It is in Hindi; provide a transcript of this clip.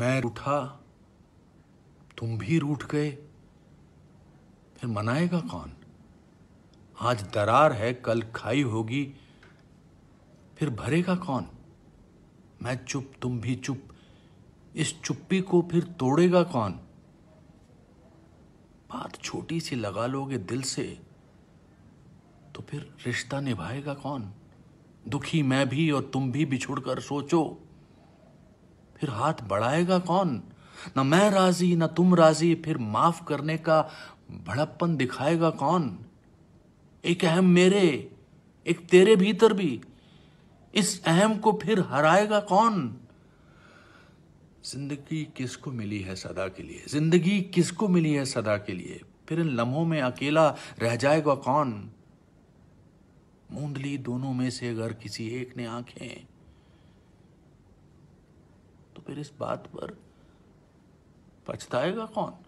मैं उठा तुम भी रूठ गए फिर मनाएगा कौन आज दरार है कल खाई होगी फिर भरेगा कौन मैं चुप तुम भी चुप इस चुप्पी को फिर तोड़ेगा कौन बात छोटी सी लगा लोगे दिल से तो फिर रिश्ता निभाएगा कौन दुखी मैं भी और तुम भी बिछुड़कर सोचो फिर हाथ बढ़ाएगा कौन ना मैं राजी ना तुम राजी फिर माफ करने का भड़प्पन दिखाएगा कौन एक अहम मेरे एक तेरे भीतर भी इस अहम को फिर हराएगा कौन जिंदगी किसको मिली है सदा के लिए जिंदगी किसको मिली है सदा के लिए फिर इन लम्हों में अकेला रह जाएगा कौन मूंद ली दोनों में से अगर किसी एक ने आंखें फिर इस बात पर पछताएगा कौन